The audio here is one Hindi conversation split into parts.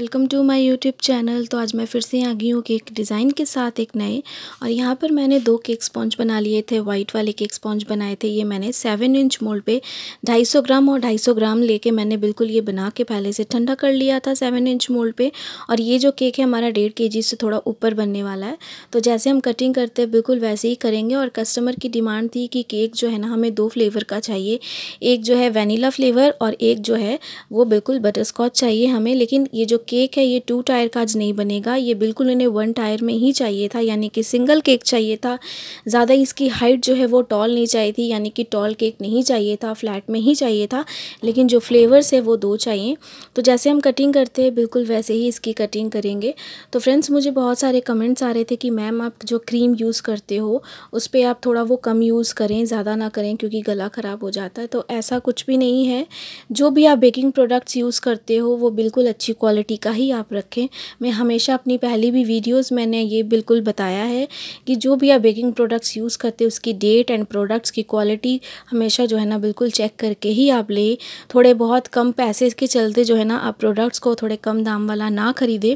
welcome to my YouTube channel तो आज मैं फिर से आ गई हूँ केक डिज़ाइन के साथ एक नए और यहाँ पर मैंने दो केक स्पॉन्ज बना लिए थे वाइट वाले केक स्पॉन्ज बनाए थे ये मैंने सेवन इंच मोल्ड पे 250 ग्राम और 250 ग्राम लेके मैंने बिल्कुल ये बना के पहले से ठंडा कर लिया था सेवन इंच मोल्ड पे और ये जो केक है हमारा डेढ़ के से थोड़ा ऊपर बनने वाला है तो जैसे हम कटिंग करते हैं बिल्कुल वैसे ही करेंगे और कस्टमर की डिमांड थी कि केक जो है ना हमें दो फ्लेवर का चाहिए एक जो है वेनीला फ्लेवर और एक जो है वो बिल्कुल बटर चाहिए हमें लेकिन ये जो केक है ये टू टायर का आज नहीं बनेगा ये बिल्कुल इन्हें वन टायर में ही चाहिए था यानी कि सिंगल केक चाहिए था ज़्यादा इसकी हाइट जो है वो टॉल नहीं चाहिए थी यानी कि टॉल केक नहीं चाहिए था फ्लैट में ही चाहिए था लेकिन जो फ्लेवर्स है वो दो चाहिए तो जैसे हम कटिंग करते हैं बिल्कुल वैसे ही इसकी कटिंग करेंगे तो फ्रेंड्स मुझे बहुत सारे कमेंट्स आ रहे थे कि मैम आप जो क्रीम यूज़ करते हो उस पर आप थोड़ा वो कम यूज़ करें ज़्यादा ना करें क्योंकि गला ख़राब हो जाता है तो ऐसा कुछ भी नहीं है जो भी आप बेकिंग प्रोडक्ट्स यूज़ करते हो वो बिल्कुल अच्छी क्वालिटी खेती ही आप रखें मैं हमेशा अपनी पहली भी वीडियोस मैंने ये बिल्कुल बताया है कि जो भी आप बेकिंग प्रोडक्ट्स यूज़ करते उसकी डेट एंड प्रोडक्ट्स की क्वालिटी हमेशा जो है ना बिल्कुल चेक करके ही आप लें थोड़े बहुत कम पैसे के चलते जो है ना आप प्रोडक्ट्स को थोड़े कम दाम वाला ना ख़रीदें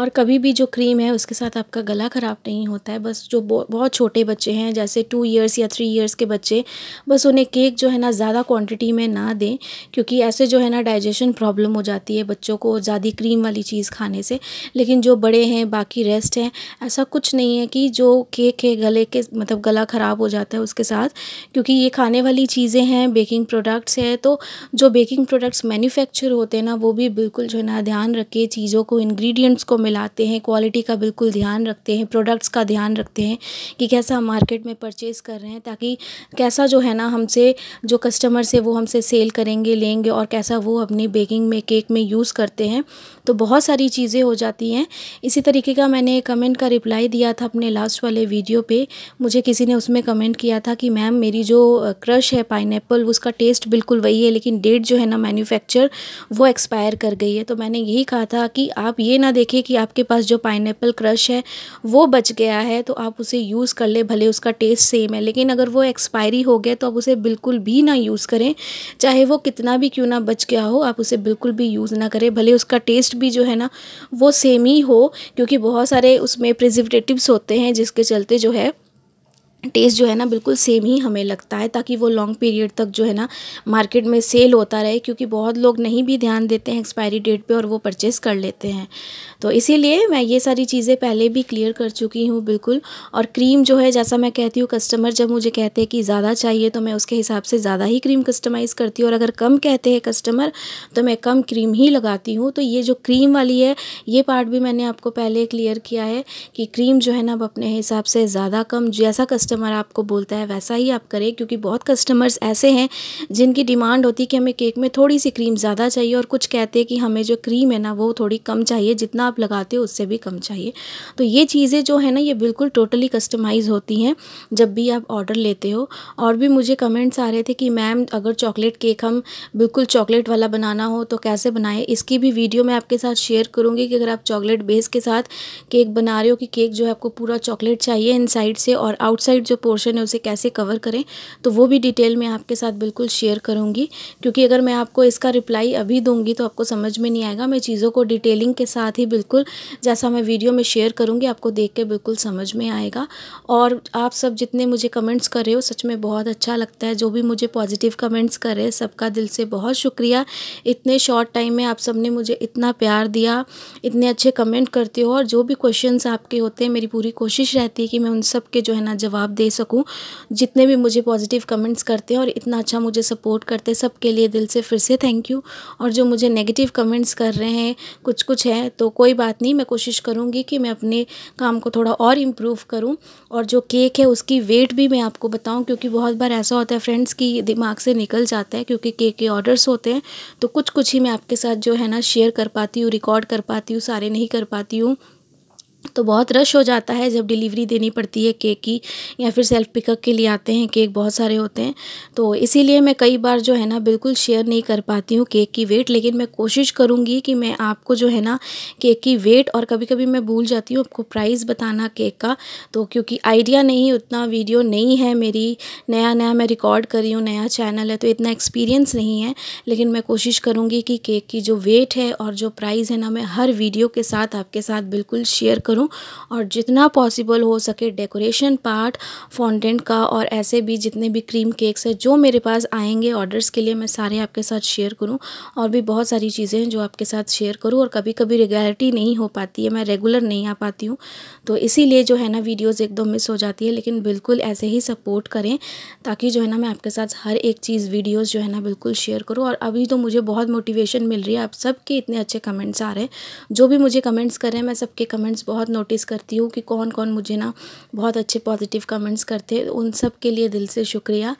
और कभी भी जो क्रीम है उसके साथ आपका गला ख़राब नहीं होता है बस जो बहुत छोटे बच्चे हैं जैसे टू ईयर्स या थ्री ईयर्स के बच्चे बस उन्हें केक जो है ना ज़्यादा क्वांटिटी में ना दें क्योंकि ऐसे जो है ना डाइजेशन प्रॉब्लम हो जाती है बच्चों को ज़्यादा क्रीम क्रीम वाली चीज़ खाने से लेकिन जो बड़े हैं बाकी रेस्ट हैं ऐसा कुछ नहीं है कि जो केक है गले के मतलब गला ख़राब हो जाता है उसके साथ क्योंकि ये खाने वाली चीज़ें हैं बेकिंग प्रोडक्ट्स हैं तो जो बेकिंग प्रोडक्ट्स मैन्युफैक्चर होते हैं ना वो भी बिल्कुल जो है ना ध्यान रख के चीज़ों को इन्ग्रीडियंट्स को मिलाते हैं क्वालिटी का बिल्कुल ध्यान रखते हैं प्रोडक्ट्स का ध्यान रखते हैं कि कैसा हम मार्केट में परचेज़ कर रहे हैं ताकि कैसा जो है ना हमसे जो कस्टमर से वो हमसे सेल करेंगे लेंगे और कैसा वो अपनी बेकिंग में केक में यूज़ करते हैं तो बहुत सारी चीज़ें हो जाती हैं इसी तरीके का मैंने कमेंट का रिप्लाई दिया था अपने लास्ट वाले वीडियो पे मुझे किसी ने उसमें कमेंट किया था कि मैम मेरी जो क्रश है पाइन उसका टेस्ट बिल्कुल वही है लेकिन डेट जो है ना मैन्युफैक्चर वो एक्सपायर कर गई है तो मैंने यही कहा था कि आप ये ना देखें कि आपके पास जो पाइन क्रश है वो बच गया है तो आप उसे यूज़ कर ले भले उसका टेस्ट सेम है लेकिन अगर वो एक्सपायरी हो गया तो आप उसे बिल्कुल भी ना यूज़ करें चाहे वो कितना भी क्यों ना बच गया हो आप उसे बिल्कुल भी यूज़ ना करें भले उसका टेस्ट भी जो है ना वो सेम ही हो क्योंकि बहुत सारे उसमें प्रिजर्वेटिव्स होते हैं जिसके चलते जो है टेस्ट जो है ना बिल्कुल सेम ही हमें लगता है ताकि वो लॉन्ग पीरियड तक जो है ना मार्केट में सेल होता रहे क्योंकि बहुत लोग नहीं भी ध्यान देते हैं एक्सपायरी डेट पे और वो परचेस कर लेते हैं तो इसीलिए मैं ये सारी चीज़ें पहले भी क्लियर कर चुकी हूँ बिल्कुल और क्रीम जो है जैसा मैं कहती हूँ कस्टमर जब मुझे कहते हैं कि ज़्यादा चाहिए तो मैं उसके हिसाब से ज़्यादा ही क्रीम कस्टमाइज़ करती हूँ और अगर कम कहते हैं कस्टमर तो मैं कम क्रीम ही लगाती हूँ तो ये जो क्रीम वाली है ये पार्ट भी मैंने आपको पहले क्लियर किया है कि क्रीम जो है ना अब अपने हिसाब से ज़्यादा कम जैसा कस्टमर आपको बोलता है वैसा ही आप करें क्योंकि बहुत कस्टमर्स ऐसे हैं जिनकी डिमांड होती है कि हमें केक में थोड़ी सी क्रीम ज़्यादा चाहिए और कुछ कहते हैं कि हमें जो क्रीम है ना वो थोड़ी कम चाहिए जितना आप लगाते हो उससे भी कम चाहिए तो ये चीज़ें जो है ना ये बिल्कुल टोटली कस्टमाइज़ होती हैं जब भी आप ऑर्डर लेते हो और भी मुझे कमेंट्स आ रहे थे कि मैम अगर चॉकलेट केक हम बिल्कुल चॉकलेट वाला बनाना हो तो कैसे बनाएं इसकी भी वीडियो मैं आपके साथ शेयर करूँगी कि अगर आप चॉकलेट बेस के साथ केक बना रहे हो कि केक जो है आपको पूरा चॉकलेट चाहिए इनसाइड से और आउटसाइड साइड जो पोर्शन है उसे कैसे कवर करें तो वो भी डिटेल में आपके साथ बिल्कुल शेयर करूँगी क्योंकि अगर मैं आपको इसका रिप्लाई अभी दूँगी तो आपको समझ में नहीं आएगा मैं चीज़ों को डिटेलिंग के साथ ही बिल्कुल जैसा मैं वीडियो में शेयर करूँगी आपको देख के बिल्कुल समझ में आएगा और आप सब जितने मुझे कमेंट्स कर रहे हो सच में बहुत अच्छा लगता है जो भी मुझे पॉजिटिव कमेंट्स कर रहे हैं सबका दिल से बहुत शुक्रिया इतने शॉर्ट टाइम में आप सब ने मुझे इतना प्यार दिया इतने अच्छे कमेंट करते हो और जो भी क्वेश्चंस आपके होते हैं मेरी पूरी कोशिश रहती है कि मैं उन सब के जो है ना जवाब जवाब दे सकूँ जितने भी मुझे पॉजिटिव कमेंट्स करते हैं और इतना अच्छा मुझे सपोर्ट करते हैं सबके लिए दिल से फिर से थैंक यू और जो मुझे नेगेटिव कमेंट्स कर रहे हैं कुछ कुछ है तो कोई बात नहीं मैं कोशिश करूँगी कि मैं अपने काम को थोड़ा और इम्प्रूव करूँ और जो केक है उसकी वेट भी मैं आपको बताऊँ क्योंकि बहुत बार ऐसा होता है फ्रेंड्स की दिमाग से निकल जाता है क्योंकि केक के ऑर्डर्स होते हैं तो कुछ कुछ ही मैं आपके साथ जो है ना शेयर कर पाती हूँ रिकॉर्ड कर पाती हूँ सारे नहीं कर पाती हूँ तो बहुत रश हो जाता है जब डिलीवरी देनी पड़ती है केक की या फिर सेल्फ़ पिकअप के लिए आते हैं केक बहुत सारे होते हैं तो इसीलिए मैं कई बार जो है ना बिल्कुल शेयर नहीं कर पाती हूँ केक की वेट लेकिन मैं कोशिश करूँगी कि मैं आपको जो है ना केक की वेट और कभी कभी मैं भूल जाती हूँ आपको प्राइस बताना केक का तो क्योंकि आइडिया नहीं उतना वीडियो नहीं है मेरी नया नया मैं रिकॉर्ड कर रही हूँ नया चैनल है तो इतना एक्सपीरियंस नहीं है लेकिन मैं कोशिश करूँगी कि केक की जो वेट है और जो प्राइस है ना मैं हर वीडियो के साथ आपके साथ बिल्कुल शेयर करूँ करूँ और जितना पॉसिबल हो सके डेकोरेशन पार्ट फॉन्टेंट का और ऐसे भी जितने भी क्रीम केक्स है जो मेरे पास आएंगे ऑर्डर्स के लिए मैं सारे आपके साथ शेयर करूँ और भी बहुत सारी चीज़ें हैं जो आपके साथ शेयर करूँ और कभी कभी रेगुलरिटी नहीं हो पाती है मैं रेगुलर नहीं आ पाती हूँ तो इसीलिए जो है ना वीडियोज़ एकदम मिस हो जाती है लेकिन बिल्कुल ऐसे ही सपोर्ट करें ताकि जो है ना मैं आपके साथ हर एक चीज़ वीडियोज़ जो है ना बिल्कुल शेयर करूँ और अभी तो मुझे बहुत मोटिवेशन मिल रही है आप सबके इतने अच्छे कमेंट्स आ रहे हैं जो भी मुझे कमेंट्स करें मैं सबके कमेंट्स बहुत बहुत नोटिस करती हूँ कि कौन कौन मुझे ना बहुत अच्छे पॉज़िटिव कमेंट्स करते हैं उन सब के लिए दिल से शुक्रिया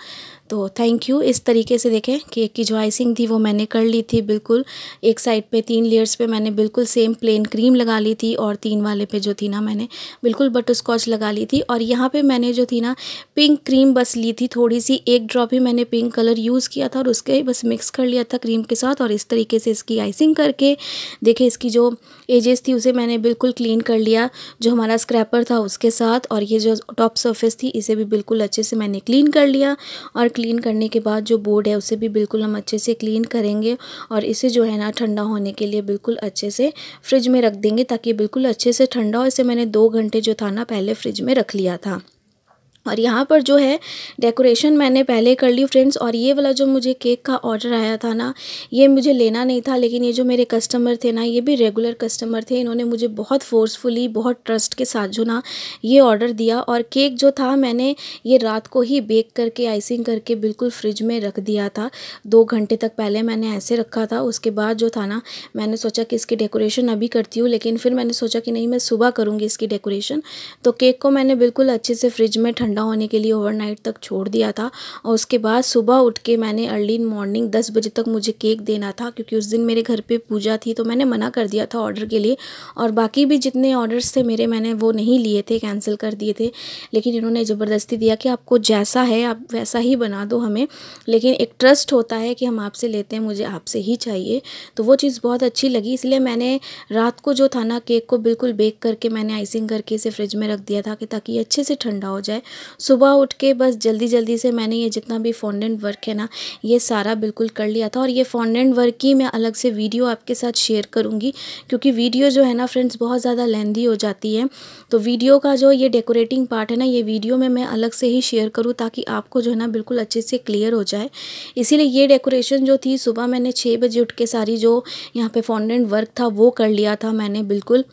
तो थैंक यू इस तरीके से देखें केक की जो आइसिंग थी वो मैंने कर ली थी बिल्कुल एक साइड पे तीन लेयर्स पे मैंने बिल्कुल सेम प्लेन क्रीम लगा ली थी और तीन वाले पे जो थी ना मैंने बिल्कुल बटर स्कॉच लगा ली थी और यहाँ पे मैंने जो थी ना पिंक क्रीम बस ली थी थोड़ी सी एक ड्रॉप ही मैंने पिंक कलर यूज़ किया था और उसके बस मिक्स कर लिया था क्रीम के साथ और इस तरीके से इसकी आइसिंग करके देखें इसकी जो एजेस थी उसे मैंने बिल्कुल क्लीन कर लिया जो हमारा स्क्रैपर था उसके साथ और ये जो टॉप सर्फेस थी इसे भी बिल्कुल अच्छे से मैंने क्लीन कर लिया और क्लीन करने के बाद जो बोर्ड है उसे भी बिल्कुल हम अच्छे से क्लीन करेंगे और इसे जो है ना ठंडा होने के लिए बिल्कुल अच्छे से फ्रिज में रख देंगे ताकि बिल्कुल अच्छे से ठंडा हो इसे मैंने दो घंटे जो था ना पहले फ्रिज में रख लिया था और यहाँ पर जो है डेकोरेशन मैंने पहले कर ली फ्रेंड्स और ये वाला जो मुझे केक का ऑर्डर आया था ना ये मुझे लेना नहीं था लेकिन ये जो मेरे कस्टमर थे ना ये भी रेगुलर कस्टमर थे इन्होंने मुझे बहुत फोर्सफुली बहुत ट्रस्ट के साथ जो ना ये ऑर्डर दिया और केक जो था मैंने ये रात को ही बेक करके आइसिंग करके बिल्कुल फ्रिज में रख दिया था दो घंटे तक पहले मैंने ऐसे रखा था उसके बाद जो था ना मैंने सोचा कि इसकी डेकोरेशन अभी करती हूँ लेकिन फिर मैंने सोचा कि नहीं मैं सुबह करूँगी इसकी डेकोरेशन तो केक को मैंने बिल्कुल अच्छे से फ्रिज में ठंडा ठंडा होने के लिए ओवरनाइट तक छोड़ दिया था और उसके बाद सुबह उठ के मैंने अर्ली इन मॉर्निंग दस बजे तक मुझे केक देना था क्योंकि उस दिन मेरे घर पे पूजा थी तो मैंने मना कर दिया था ऑर्डर के लिए और बाकी भी जितने ऑर्डर्स थे मेरे मैंने वो नहीं लिए थे कैंसिल कर दिए थे लेकिन इन्होंने ज़बरदस्ती दिया कि आपको जैसा है आप वैसा ही बना दो हमें लेकिन एक ट्रस्ट होता है कि हम आपसे लेते हैं मुझे आपसे ही चाहिए तो वो चीज़ बहुत अच्छी लगी इसलिए मैंने रात को जो था ना केक को बिल्कुल बेक करके मैंने आइसिंग करके इसे फ्रिज में रख दिया था कि ताकि अच्छे से ठंडा हो जाए सुबह उठ के बस जल्दी जल्दी से मैंने ये जितना भी फॉन्डेंट वर्क है ना ये सारा बिल्कुल कर लिया था और ये फॉन्डेंट वर्क की मैं अलग से वीडियो आपके साथ शेयर करूँगी क्योंकि वीडियो जो है ना फ्रेंड्स बहुत ज़्यादा लेंदी हो जाती है तो वीडियो का जो ये डेकोरेटिंग पार्ट है ना ये वीडियो में मैं अलग से ही शेयर करूँ ताकि आपको जो है ना बिल्कुल अच्छे से क्लियर हो जाए इसीलिए ये डेकोरेशन जो थी सुबह मैंने छः बजे उठ के सारी जो यहाँ पे फॉन्डेंट वर्क था वो कर लिया था मैंने बिल्कुल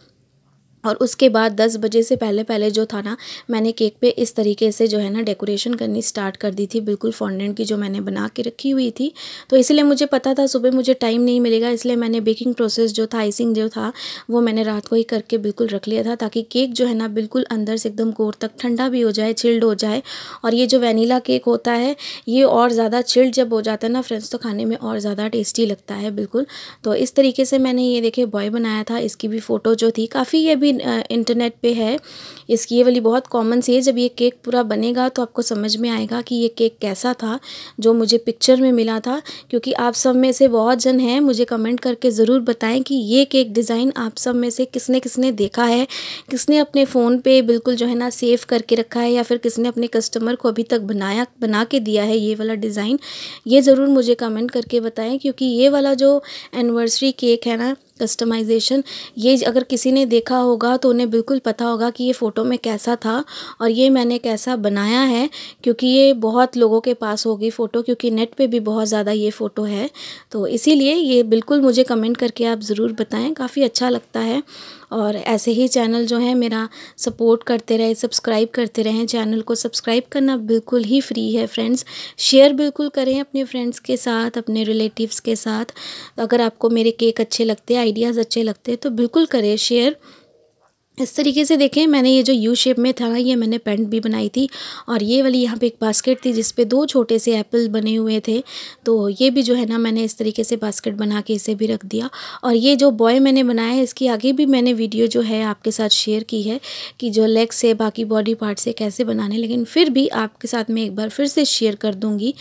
और उसके बाद दस बजे से पहले पहले जो था ना मैंने केक पे इस तरीके से जो है ना डेकोरेशन करनी स्टार्ट कर दी थी बिल्कुल फॉन्डेंट की जो मैंने बना के रखी हुई थी तो इसलिए मुझे पता था सुबह मुझे टाइम नहीं मिलेगा इसलिए मैंने बेकिंग प्रोसेस जो था आइसिंग जो था वो मैंने रात को ही करके बिल्कुल रख लिया था ताकि केक जो है ना बिल्कुल अंदर से एकदम कोर तक ठंडा भी हो जाए चिल्ड हो जाए और ये जो वनीला केक होता है ये और ज़्यादा चिल्ड जब हो जाता है ना फ्रेंड्स तो खाने में और ज़्यादा टेस्टी लगता है बिल्कुल तो इस तरीके से मैंने ये देखे बॉय बनाया था इसकी भी फ़ोटो जो थी काफ़ी ये भी इंटरनेट पे है इसकी ये वाली बहुत कॉमन सी है जब ये केक पूरा बनेगा तो आपको समझ में आएगा कि ये केक कैसा था जो मुझे पिक्चर में मिला था क्योंकि आप सब में से बहुत जन हैं मुझे कमेंट करके ज़रूर बताएं कि ये केक डिज़ाइन आप सब में से किसने किसने देखा है किसने अपने फ़ोन पे बिल्कुल जो है ना सेव करके रखा है या फिर किसने अपने कस्टमर को अभी तक बनाया बना के दिया है ये वाला डिज़ाइन ये ज़रूर मुझे कमेंट करके बताएँ क्योंकि ये वाला जो एनिवर्सरी केक है ना कस्टमाइजेशन ये अगर किसी ने देखा होगा तो उन्हें बिल्कुल पता होगा कि ये फ़ोटो में कैसा था और ये मैंने कैसा बनाया है क्योंकि ये बहुत लोगों के पास होगी फ़ोटो क्योंकि नेट पे भी बहुत ज़्यादा ये फ़ोटो है तो इसीलिए ये बिल्कुल मुझे कमेंट करके आप ज़रूर बताएं काफ़ी अच्छा लगता है और ऐसे ही चैनल जो है मेरा सपोर्ट करते रहे सब्सक्राइब करते रहें चैनल को सब्सक्राइब करना बिल्कुल ही फ्री है फ्रेंड्स शेयर बिल्कुल करें अपने फ्रेंड्स के साथ अपने रिलेटिव्स के साथ अगर आपको मेरे केक अच्छे लगते आइडियाज़ अच्छे लगते तो बिल्कुल करें शेयर इस तरीके से देखें मैंने ये जो यू शेप में था ये मैंने पेंट भी बनाई थी और ये वाली यहाँ पे एक बास्केट थी जिस दो छोटे से एप्पल बने हुए थे तो ये भी जो है ना मैंने इस तरीके से बास्केट बना के इसे भी रख दिया और ये जो बॉय मैंने बनाया है इसकी आगे भी मैंने वीडियो जो है आपके साथ शेयर की है कि जो लेग से बाकी बॉडी पार्ट से कैसे बनाने लेकिन फिर भी आपके साथ मैं एक बार फिर से शेयर कर दूँगी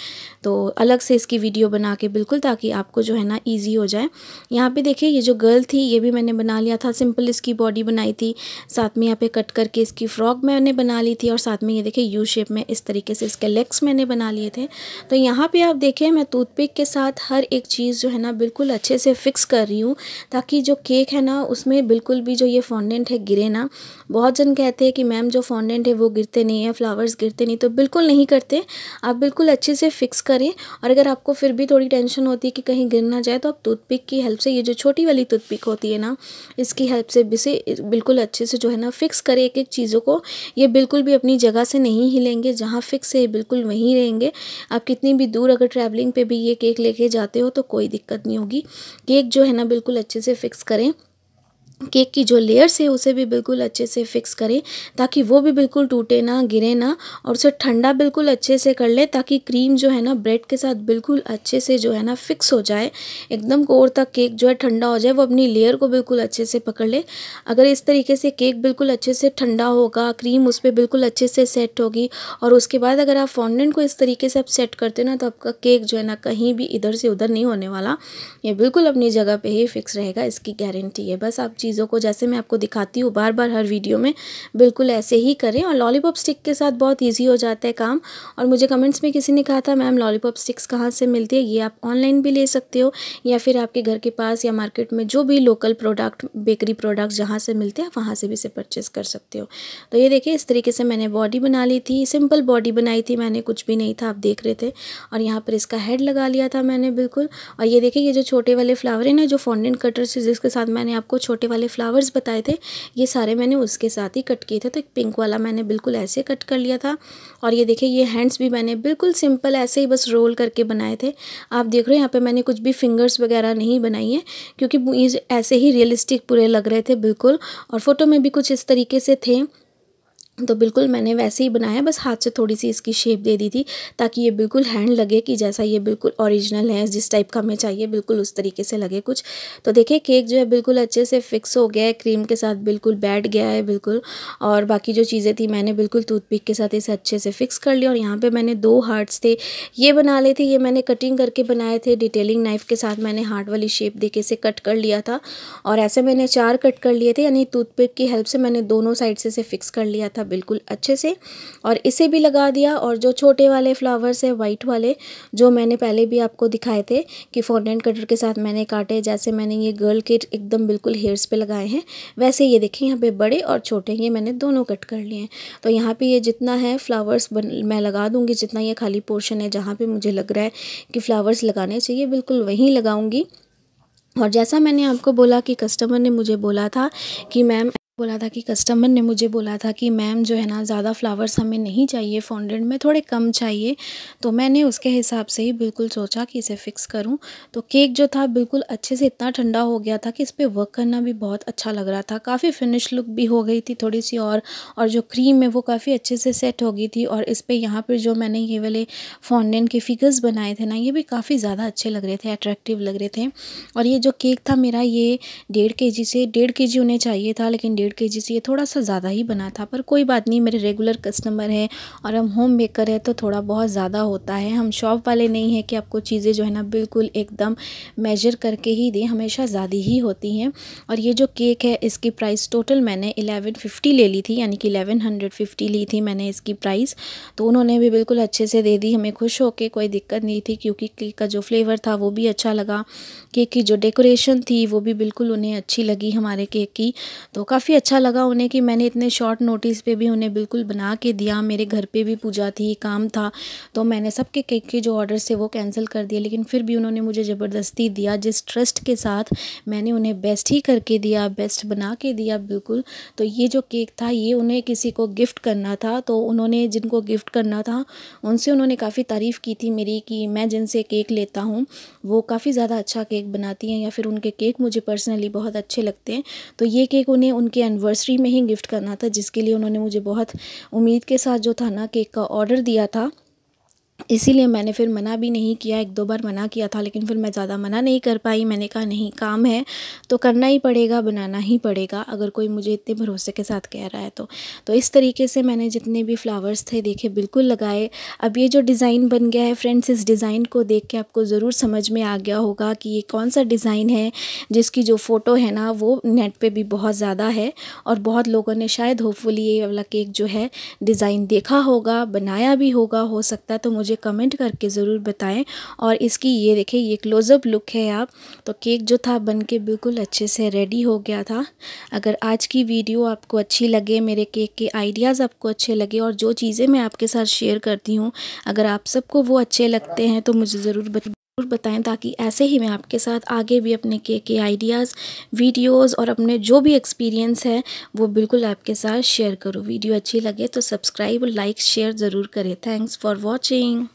तो अलग से इसकी वीडियो बना के बिल्कुल ताकि आपको जो है ना ईजी हो जाए यहाँ पर देखिए ये जो गर्ल थी ये भी मैंने बना लिया था सिंपल इसकी बॉडी बनाई थी साथ में यहाँ पे कट करके इसकी फ्रॉक मैंने बना ली थी और साथ में ये देखिए यू शेप में इस तरीके से इसके लेग्स मैंने बना लिए थे तो यहाँ पे आप देखें मैं टूथपिक के साथ हर एक चीज़ जो है ना बिल्कुल अच्छे से फिक्स कर रही हूँ ताकि जो केक है ना उसमें बिल्कुल भी जो ये फॉन्डेंट है गिरे ना बहुत जन कहते हैं कि मैम जो फॉन्डेंट है वो गिरते नहीं है फ्लावर्स गिरते नहीं तो बिल्कुल नहीं करते आप बिल्कुल अच्छे से फिक्स करें और अगर आपको फिर भी थोड़ी टेंशन होती है कि कहीं गिर ना जाए तो आप टूथपिक की हेल्प से ये जो छोटी वाली टूथपिक होती है ना इसकी हेल्प से बिसे बिल्कुल अच्छे से जो है ना फिक्स करें एक एक चीज़ों को ये बिल्कुल भी अपनी जगह से नहीं हिलेंगे जहाँ फिक्स है बिल्कुल वहीं रहेंगे आप कितनी भी दूर अगर ट्रैवलिंग पे भी ये केक लेके जाते हो तो कोई दिक्कत नहीं होगी केक जो है ना बिल्कुल अच्छे से फिक्स करें केक की जो लेयर्स है उसे भी बिल्कुल अच्छे से फिक्स करें ताकि वो भी बिल्कुल टूटे ना गिरे ना और उसे ठंडा बिल्कुल अच्छे से कर ले ताकि क्रीम जो है ना ब्रेड के साथ बिल्कुल अच्छे से जो है ना फिक्स हो जाए एकदम कोर तक केक जो है ठंडा हो जाए वो अपनी लेयर को बिल्कुल अच्छे से पकड़ ले अगर इस तरीके से केक बिल्कुल अच्छे से ठंडा होगा क्रीम उस पर बिल्कुल अच्छे से सेट होगी और उसके बाद अगर आप फॉन्डेंट को इस तरीके से आप सेट करते ना तो आपका केक जो है ना कहीं भी इधर से उधर नहीं होने वाला ये बिल्कुल अपनी जगह पर ही फिक्स रहेगा इसकी गारंटी है बस आप चीज़ चीज़ों को जैसे मैं आपको दिखाती हूँ बार बार हर वीडियो में बिल्कुल ऐसे ही करें और लॉलीपॉप स्टिक के साथ बहुत ईजी हो जाता है काम और मुझे कमेंट्स में किसी ने कहा था मैम लॉलीपॉप स्टिक्स कहाँ से मिलती है ये आप ऑनलाइन भी ले सकते हो या फिर आपके घर के पास या मार्केट में जो भी लोकल प्रोडक्ट बेकरी प्रोडक्ट जहाँ से मिलते हैं आप वहाँ से भी इसे परचेज़ कर सकते हो तो ये देखिए इस तरीके से मैंने बॉडी बना ली थी सिंपल बॉडी बनाई थी मैंने कुछ भी नहीं था आप देख रहे थे और यहाँ पर इसका हेड लगा लिया था मैंने बिल्कुल और ये देखिए ये जो छोटे वाले फ्लावर है ना जो फॉन्डेंट कटर से जिसके साथ मैंने आपको छोटे वाले फ्लावर्स बताए थे ये सारे मैंने उसके साथ ही कट किए थे तो एक पिंक वाला मैंने बिल्कुल ऐसे कट कर लिया था और ये देखिए ये हैंड्स भी मैंने बिल्कुल सिंपल ऐसे ही बस रोल करके बनाए थे आप देख रहे हो यहाँ पर मैंने कुछ भी फिंगर्स वगैरह नहीं बनाई है क्योंकि ऐसे ही रियलिस्टिक पूरे लग रहे थे बिल्कुल और फ़ोटो में भी कुछ इस तरीके से थे तो बिल्कुल मैंने वैसे ही बनाया बस हाथ से थोड़ी सी इसकी शेप दे दी थी ताकि ये बिल्कुल हैंड लगे कि जैसा ये बिल्कुल ओरिजिनल है जिस टाइप का हमें चाहिए बिल्कुल उस तरीके से लगे कुछ तो देखिए केक जो है बिल्कुल अच्छे से फिक्स हो गया है क्रीम के साथ बिल्कुल बैठ गया है बिल्कुल और बाकी जो चीज़ें थी मैंने बिल्कुल टूथपिक के साथ इसे अच्छे से फिक्स कर लिया और यहाँ पर मैंने दो हार्ट्स थे ये बना ले थे ये मैंने कटिंग करके बनाए थे डिटेलिंग नाइफ़ के साथ मैंने हार्ट वाली शेप दे इसे कट कर लिया था और ऐसे मैंने चार कट कर लिए थे यानी टूथपिक की हेल्प से मैंने दोनों साइड से इसे फिक्स कर लिया था था बिल्कुल अच्छे से और इसे भी लगा दिया और जो छोटे वाले फ्लावर्स है वाइट वाले जो मैंने पहले भी आपको दिखाए थे कि फोर एंड कटर के साथ मैंने काटे जैसे मैंने ये गर्ल के एकदम बिल्कुल हेयर्स पे लगाए हैं वैसे ये देखें यहाँ पे बड़े और छोटे ये मैंने दोनों कट कर लिए हैं तो यहाँ पर ये जितना है फ्लावर्स बन मैं लगा दूँगी जितना ये खाली पोर्शन है जहाँ पर मुझे लग रहा है कि फ्लावर्स लगाने चाहिए बिल्कुल वहीं लगाऊँगी और जैसा मैंने आपको बोला कि कस्टमर ने मुझे बोला था कि मैम बोला था कि कस्टमर ने मुझे बोला था कि मैम जो है ना ज़्यादा फ्लावर्स हमें नहीं चाहिए फॉन्डेंट में थोड़े कम चाहिए तो मैंने उसके हिसाब से ही बिल्कुल सोचा कि इसे फ़िक्स करूं तो केक जो था बिल्कुल अच्छे से इतना ठंडा हो गया था कि इस पर वर्क करना भी बहुत अच्छा लग रहा था काफ़ी फिनिश लुक भी हो गई थी थोड़ी सी और और जो क्रीम है वो काफ़ी अच्छे से सेट हो गई थी और इस पर यहाँ पर जो मैंने ये वाले फॉन्डेंट के फिगर्स बनाए थे ना ये भी काफ़ी ज़्यादा अच्छे लग रहे थे अट्रैक्टिव लग रहे थे और ये जो केक था मेरा ये डेढ़ के से डेढ़ के उन्हें चाहिए था लेकिन डेढ़ के जी से थोड़ा सा ज़्यादा ही बना था पर कोई बात नहीं मेरे रेगुलर कस्टमर हैं और हम होम मेकर हैं तो थोड़ा बहुत ज़्यादा होता है हम शॉप वाले नहीं हैं कि आपको चीज़ें जो है ना बिल्कुल एकदम मेजर करके ही दें हमेशा ज़्यादा ही होती हैं और ये जो केक है इसकी प्राइस टोटल मैंने एलेवन फिफ्टी ले ली थी यानी कि एलेवन हंड्रेड फिफ्टी ली थी मैंने इसकी प्राइस तो उन्होंने भी बिल्कुल अच्छे से दे दी हमें खुश होकर कोई दिक्कत नहीं थी क्योंकि केक का जो फ्लेवर था वो भी अच्छा लगा केक की जो डेकोरेशन थी वो भी बिल्कुल उन्हें अच्छी लगी हमारे केक की तो काफ़ी काफ़ी अच्छा लगा उन्हें कि मैंने इतने शॉर्ट नोटिस पे भी उन्हें बिल्कुल बना के दिया मेरे घर पे भी पूजा थी काम था तो मैंने सबके केक के जो ऑर्डर थे वो कैंसिल कर दिए लेकिन फिर भी उन्होंने मुझे ज़बरदस्ती दिया जिस ट्रस्ट के साथ मैंने उन्हें बेस्ट ही करके दिया बेस्ट बना के दिया बिल्कुल तो ये जो केक था ये उन्हें किसी को गिफ्ट करना था तो उन्होंने जिनको गिफ्ट करना था उनसे उन्होंने काफ़ी तारीफ़ की थी मेरी कि मैं जिनसे केक लेता हूँ वो काफ़ी ज़्यादा अच्छा केक बनाती हैं या फिर उनके केक मुझे पर्सनली बहुत अच्छे लगते हैं तो ये केक उन्हें उनके एनिवर्सरी में ही गिफ़्ट करना था जिसके लिए उन्होंने मुझे बहुत उम्मीद के साथ जो था ना केक का ऑर्डर दिया था इसीलिए मैंने फिर मना भी नहीं किया एक दो बार मना किया था लेकिन फिर मैं ज़्यादा मना नहीं कर पाई मैंने कहा नहीं काम है तो करना ही पड़ेगा बनाना ही पड़ेगा अगर कोई मुझे इतने भरोसे के साथ कह रहा है तो तो इस तरीके से मैंने जितने भी फ्लावर्स थे देखे बिल्कुल लगाए अब ये जो डिज़ाइन बन गया है फ्रेंड्स इस डिज़ाइन को देख के आपको ज़रूर समझ में आ गया होगा कि ये कौन सा डिज़ाइन है जिसकी जो फ़ोटो है ना वो नेट पर भी बहुत ज़्यादा है और बहुत लोगों ने शायद होपफुली ये वाला केक जो है डिज़ाइन देखा होगा बनाया भी होगा हो सकता है तो मुझे मुझे कमेंट करके ज़रूर बताएं और इसकी ये देखें ये क्लोज़अप लुक है आप तो केक जो था बन के बिल्कुल अच्छे से रेडी हो गया था अगर आज की वीडियो आपको अच्छी लगे मेरे केक के आइडियाज़ आपको अच्छे लगे और जो चीज़ें मैं आपके साथ शेयर करती हूँ अगर आप सबको वो अच्छे लगते हैं तो मुझे ज़रूर ज़रूर बताएं ताकि ऐसे ही मैं आपके साथ आगे भी अपने के के आइडियाज़ वीडियोस और अपने जो भी एक्सपीरियंस है वो बिल्कुल आपके साथ शेयर करूं वीडियो अच्छी लगे तो सब्सक्राइब लाइक शेयर ज़रूर करें थैंक्स फॉर वॉचिंग